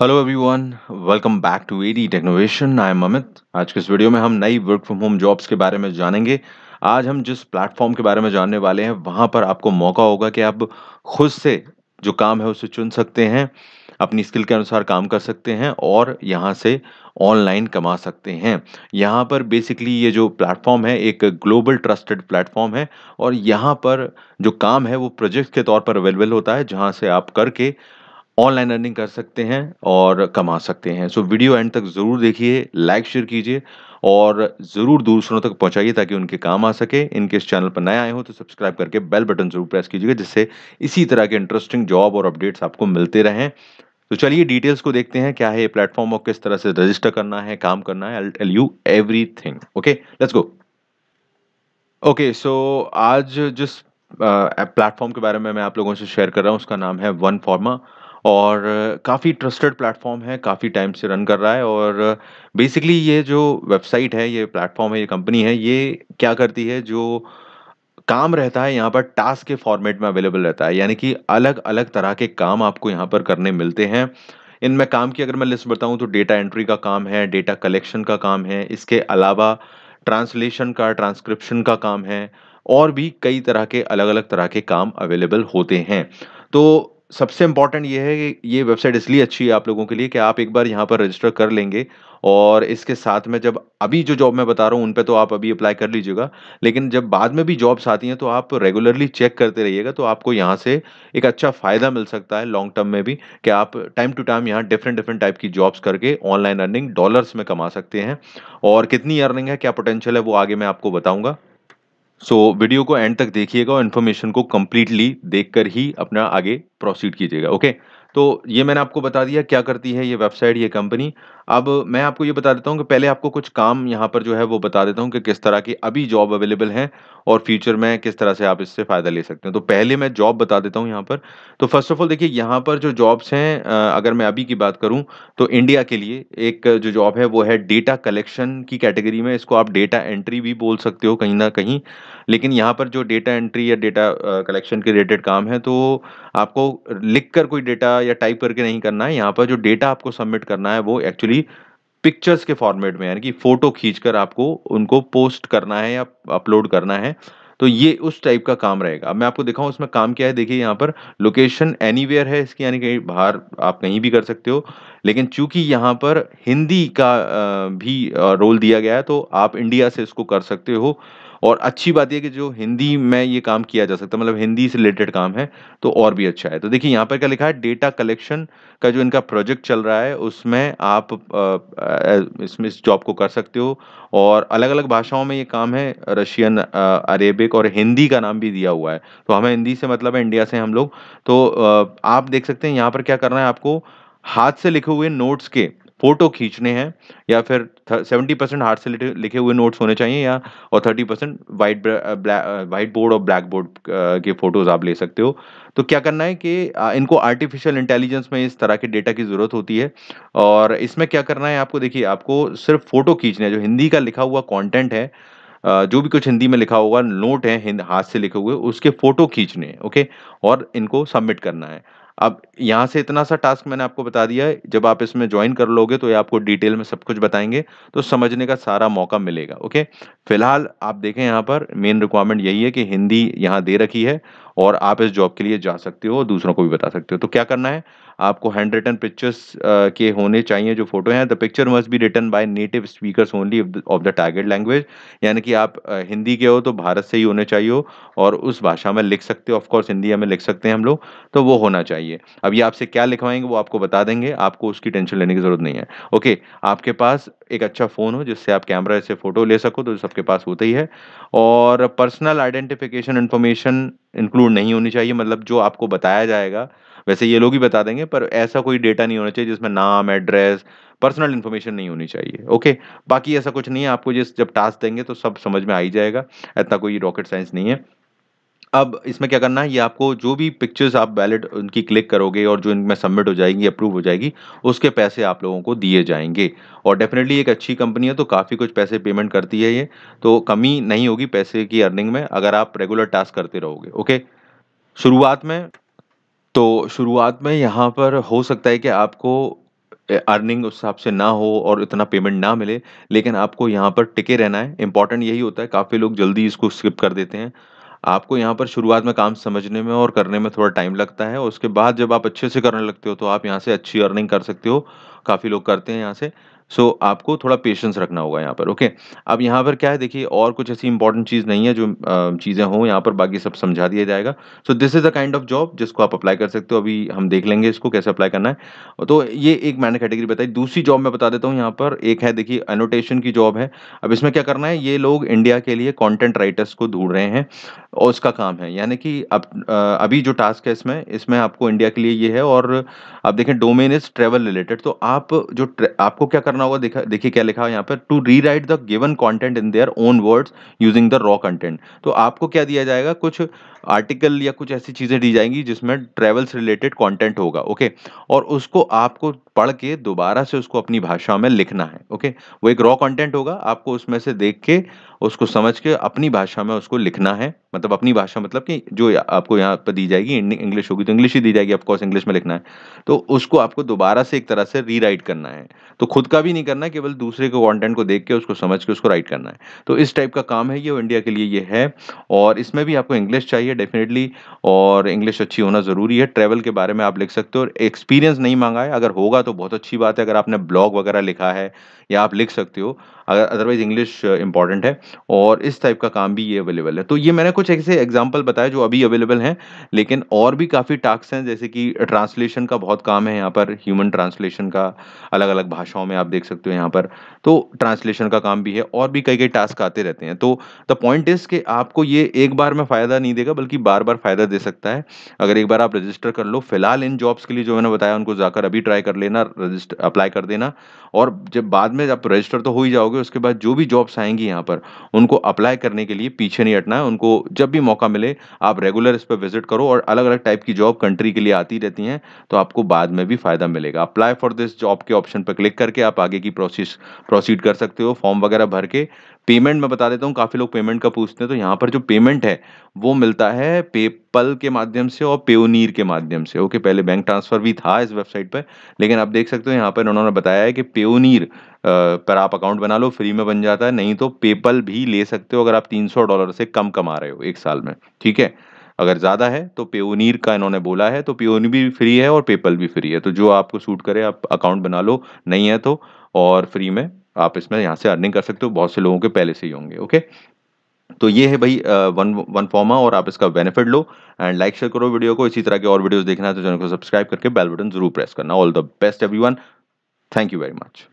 Hello everyone welcome back to AD Technovation I am Amit आज के इस वीडियो में हम नई वर्क फ्रॉम होम जॉब्स के बारे में जानेंगे आज हम जिस प्लेटफॉर्म के बारे में जानने वाले हैं वहाँ पर आपको मौका होगा कि आप खुद से जो काम है उसे चुन सकते हैं अपनी स्किल के अनुसार काम कर सकते हैं और यहाँ से ऑनलाइन कमा सकते हैं यहाँ पर बेसिकली ये जो प्लेटफॉर्म है एक ग्लोबल ट्रस्टेड प्लेटफॉर्म है और यहाँ पर जो काम है वो प्रोजेक्ट के तौर पर अवेलेबल होता है जहाँ से आप करके ऑनलाइन अर्निंग कर सकते हैं और कमा सकते हैं सो वीडियो एंड तक ज़रूर देखिए लाइक शेयर कीजिए और ज़रूर दूसरों तक पहुंचाइए ताकि उनके काम आ सके इनके इस चैनल पर नए आए हो तो सब्सक्राइब करके बेल बटन ज़रूर प्रेस कीजिएगा जिससे इसी तरह के इंटरेस्टिंग जॉब और अपडेट्स आपको मिलते रहें तो चलिए डिटेल्स को देखते हैं क्या है ये प्लेटफॉर्म और किस तरह से रजिस्टर करना है काम करना है I'll tell you every okay let's go okay so आज जिस प्लेटफॉर्म uh, के बारे में मैं आप लोगों से शेयर कर रहा हूँ उसका नाम है वन फॉर्मा और काफ़ी ट्रस्टेड प्लेटफॉर्म है काफ़ी टाइम से रन कर रहा है और बेसिकली ये जो वेबसाइट है ये प्लेटफॉर्म है ये कंपनी है ये क्या करती है जो काम रहता है यहाँ पर टास्क के फॉर्मेट में अवेलेबल रहता है यानी कि अलग अलग तरह के काम आपको यहाँ पर करने मिलते हैं इनमें काम की अगर मैं लिस्ट बताऊँ तो डेटा एंट्री का काम है डेटा कलेक्शन का काम है इसके अलावा ट्रांसलेशन का ट्रांसक्रिप्शन का काम है और भी कई तरह के अलग अलग तरह के काम अवेलेबल होते हैं तो सबसे इम्पॉर्टेंट ये है कि ये वेबसाइट इसलिए अच्छी है आप लोगों के लिए कि आप एक बार यहाँ पर रजिस्टर कर लेंगे और इसके साथ में जब अभी जो जॉब मैं बता रहा हूँ उन पर तो आप अभी अप्लाई कर लीजिएगा लेकिन जब बाद में भी जॉब्स आती हैं तो आप रेगुलरली चेक करते रहिएगा तो आपको यहाँ से एक अच्छा फ़ायदा मिल सकता है लॉन्ग टर्म में भी कि आप टाइम टू टाइम यहाँ डिफरेंट डिफरेंट टाइप की जॉब्स करके ऑनलाइन अर्निंग डॉलर्स में कमा सकते हैं और कितनी अर्निंग है क्या पोटेंशियल है वो आगे मैं आपको बताऊँगा सो so, वीडियो को एंड तक देखिएगा और इन्फॉर्मेशन को कम्प्लीटली देखकर ही अपना आगे प्रोसीड कीजिएगा ओके तो ये मैंने आपको बता दिया क्या करती है ये वेबसाइट ये कंपनी अब मैं आपको ये बता देता हूँ कि पहले आपको कुछ काम यहाँ पर जो है वो बता देता हूँ कि किस तरह के अभी जॉब अवेलेबल हैं और फ्यूचर में किस तरह से आप इससे फ़ायदा ले सकते हैं तो पहले मैं जॉब बता देता हूँ यहाँ पर तो फर्स्ट ऑफ ऑल देखिए यहाँ पर जो जॉब्स हैं अगर मैं अभी की बात करूँ तो इंडिया के लिए एक जो जॉब है वो है डेटा कलेक्शन की कैटेगरी में इसको आप डेटा एंट्री भी बोल सकते हो कहीं ना कहीं लेकिन यहाँ पर जो डेटा एंट्री या डेटा कलेक्शन के रिलेटेड काम है तो आपको लिख कर कोई डेटा या टाइप करके नहीं करना है यहाँ पर जो डेटा आपको सबमिट करना है वो एक्चुअली पिक्चर्स के फॉर्मेट में यानी कि फ़ोटो खींचकर आपको उनको पोस्ट करना है या अपलोड करना है तो ये उस टाइप का काम रहेगा अब मैं आपको दिखाऊँ उसमें काम क्या है देखिए यहाँ पर लोकेशन एनी है इसकी यानी कहीं बाहर आप कहीं भी कर सकते हो लेकिन चूंकि यहाँ पर हिंदी का भी रोल दिया गया है तो आप इंडिया से इसको कर सकते हो और अच्छी बात यह कि जो हिंदी में ये काम किया जा सकता है मतलब हिंदी से रिलेटेड काम है तो और भी अच्छा है तो देखिए यहाँ पर क्या लिखा है डेटा कलेक्शन का जो इनका प्रोजेक्ट चल रहा है उसमें आप इसमें इस जॉब को कर सकते हो और अलग अलग भाषाओं में ये काम है रशियन अरेबिक और हिंदी का नाम भी दिया हुआ है तो हमें हिंदी से मतलब है इंडिया से हम लोग तो आप देख सकते हैं यहाँ पर क्या करना है आपको हाथ से लिखे हुए नोट्स के फोटो खींचने हैं या फिर सेवेंटी परसेंट हाथ से लिखे हुए नोट्स होने चाहिए या और thirty percent white white board और ब्लैक बोर्ड uh, के फोटोज़ आप ले सकते हो तो क्या करना है कि uh, इनको आर्टिफिशियल इंटेलिजेंस में इस तरह के डेटा की ज़रूरत होती है और इसमें क्या करना है आपको देखिए आपको सिर्फ फ़ोटो खींचना है जो हिंदी का लिखा हुआ कॉन्टेंट है uh, जो भी कुछ हिंदी में लिखा होगा नोट है हाथ से लिखे हुए उसके फ़ोटो खींचने ओके और इनको सबमिट करना है अब यहाँ से इतना सा टास्क मैंने आपको बता दिया है जब आप इसमें ज्वाइन कर लोगे तो ये आपको डिटेल में सब कुछ बताएंगे तो समझने का सारा मौका मिलेगा ओके फिलहाल आप देखें यहाँ पर मेन रिक्वायरमेंट यही है कि हिंदी यहाँ दे रखी है और आप इस जॉब के लिए जा सकते हो दूसरों को भी बता सकते हो तो क्या करना है आपको हैंड रिटन पिक्चर्स के होने चाहिए जो फोटो हैं the picture must be written by native speakers only of the target language यानी कि आप हिंदी के हो तो भारत से ही होने चाहिए हो और उस भाषा में लिख सकते हो ऑफकोर्स हिंदी में लिख सकते हैं हम लोग तो वो होना चाहिए अब ये आपसे क्या लिखवाएंगे वो आपको बता देंगे आपको उसकी टेंशन लेने की ज़रूरत नहीं है ओके आपके पास एक अच्छा फ़ोन हो जिससे आप कैमरा से फ़ोटो ले सको तो सबके पास होता ही है और पर्सनल आइडेंटिफिकेशन इन्फॉर्मेशन इंक्लूड नहीं होनी चाहिए मतलब जो आपको बताया जाएगा वैसे ये लोग ही बता देंगे पर ऐसा कोई डेटा नहीं होना चाहिए जिसमें नाम एड्रेस पर्सनल इन्फॉर्मेशन नहीं होनी चाहिए ओके बाकी ऐसा कुछ नहीं है आपको जिस जब टास्क देंगे तो सब समझ में आ ही जाएगा इतना कोई रॉकेट साइंस नहीं है अब इसमें क्या करना है ये आपको जो भी पिक्चर्स आप बैलेट उनकी क्लिक करोगे और जो इनमें सबमिट हो जाएगी अप्रूव हो जाएगी उसके पैसे आप लोगों को दिए जाएंगे और डेफिनेटली एक अच्छी कंपनी है तो काफ़ी कुछ पैसे पेमेंट करती है ये तो कमी नहीं होगी पैसे की अर्निंग में अगर आप रेगुलर टास्क करते रहोगे ओके शुरुआत में तो शुरुआत में यहाँ पर हो सकता है कि आपको अर्निंग उस हिसाब से ना हो और इतना पेमेंट ना मिले लेकिन आपको यहाँ पर टिके रहना है इंपॉर्टेंट यही होता है काफ़ी लोग जल्दी इसको स्किप कर देते हैं आपको यहाँ पर शुरुआत में काम समझने में और करने में थोड़ा टाइम लगता है उसके बाद जब आप अच्छे से करने लगते हो तो आप यहाँ से अच्छी अर्निंग कर सकते हो काफ़ी लोग करते हैं यहाँ से सो so, आपको थोड़ा पेशेंस रखना होगा यहाँ पर ओके okay? अब यहाँ पर क्या है देखिए और कुछ ऐसी इंपॉर्टेंट चीज़ नहीं है जो चीज़ें हों यहाँ पर बाकी सब समझा दिया जाएगा so this is a kind of job जिसको आप अप्लाई कर सकते हो अभी हम देख लेंगे इसको कैसे अप्लाई करना है तो ये एक मैंने कैटेगरी बताई दूसरी जॉब मैं बता देता हूँ यहाँ पर एक है देखिए एनोटेशन की जॉब है अब इसमें क्या करना है ये लोग इंडिया के लिए कॉन्टेंट राइटर्स को ढूंढ रहे हैं और उसका काम है यानी कि अब अभी जो टास्क है इसमें इसमें आपको इंडिया के लिए ये है और आप देखें डोमेन इज ट्रेवल रिलेटेड तो आप जो आपको क्या करना करना होगा देखिए क्या लिखा है यहाँ पर to rewrite the given content in their own words using the raw content तो आपको क्या दिया जाएगा कुछ आर्टिकल या कुछ ऐसी चीज़ें दी जाएंगी जिसमें ट्रेवल्स रिलेटेड कॉन्टेंट होगा ओके और उसको आपको पढ़ के दोबारा से उसको अपनी भाषा में लिखना है ओके वो एक रॉ कॉन्टेंट होगा आपको उसमें से देख के उसको समझ के अपनी भाषा में उसको लिखना है मतलब अपनी भाषा मतलब कि जो आपको यहाँ पर दी जाएगी इंग्लिश होगी तो इंग्लिश ही दी जाएगी ऑफकोर्स इंग्लिश में लिखना है तो उसको आपको दोबारा से एक तरह से रीराइट करना है तो खुद का भी नहीं करना केवल दूसरे के कॉन्टेंट को देख के उसको समझ के उसको राइट करना है तो इस टाइप का काम है ये इंडिया के लिए ये है और इसमें भी आपको इंग्लिश चाहिए डेफिनेटली और इंग्लिश अच्छी होना ज़रूरी है ट्रैवल के बारे में आप लिख सकते हो और एक्सपीरियंस नहीं मांगा है अगर होगा तो बहुत अच्छी बात है अगर आपने ब्लॉग वगैरह लिखा है या आप लिख सकते हो अगर अदरवाइज इंग्लिश इंपॉर्टेंट है और इस टाइप का काम भी ये अवेलेबल है तो ये मैंने कुछ ऐसे एग्जाम्पल बताया जो अभी अवेलेबल हैं लेकिन और भी काफ़ी टास्क हैं जैसे कि ट्रांसलेशन का बहुत काम है यहाँ पर ह्यूमन ट्रांसलेशन का अलग अलग भाषाओं में आप देख सकते हो यहाँ पर तो ट्रांसलेशन का काम भी है और भी कई कई टास्क आते रहते हैं तो द पॉइंट इज़ कि आपको ये एक बार में फ़ायदा नहीं देगा बल्कि बार बार फ़ायदा दे सकता है अगर एक बार आप रजिस्टर कर लो फिलहाल इन जॉब्स के लिए जो मैंने बताया उनको जाकर अभी ट्राई कर लेना रजिस्टर अप्लाई कर देना और जब बाद में आप रजिस्टर तो हो ही जाओगे उसके बाद जो भी जॉब्स आएंगी यहाँ पर उनको अप्लाई करने के लिए पीछे नहीं हटना है उनको जब भी मौका मिले आप रेगुलर इस पर विजिट करो और अलग अलग टाइप की जॉब कंट्री के लिए आती रहती हैं तो आपको बाद में भी फ़ायदा मिलेगा अप्लाई फॉर दिस जॉब के ऑप्शन पर क्लिक करके आप आगे की प्रोसेस प्रोसीड कर सकते हो फॉर्म वगैरह भर के पेमेंट मैं बता देता हूँ काफ़ी लोग पेमेंट का पूछते हैं तो यहाँ पर जो पेमेंट है वो मिलता है पेपल के माध्यम से और पेओनीर के माध्यम से ओके पहले बैंक ट्रांसफ़र भी था इस वेबसाइट पर लेकिन आप देख सकते हो यहाँ पर उन्होंने बताया है कि पेओनीर पर आप अकाउंट बना लो फ्री में बन जाता है नहीं तो पेपल भी ले सकते हो अगर आप 300 डॉलर से कम कमा रहे हो एक साल में ठीक है अगर ज़्यादा है तो पेओनीर का इन्होंने बोला है तो पेओनी भी फ्री है और पेपल भी फ्री है तो जो आपको सूट करे आप अकाउंट बना लो नहीं है तो और फ्री में आप इसमें यहाँ से अर्निंग कर सकते हो बहुत से लोगों के पहले से ही होंगे ओके तो ये है भाई वन वन फॉर्मा और आप इसका बेनिफिट लो एंड लाइक शेयर करो वीडियो को इसी तरह के और वीडियोस देखना है तो चैनल को सब्सक्राइब करके बेल बटन जरूर प्रेस करना all the best everyone thank you very much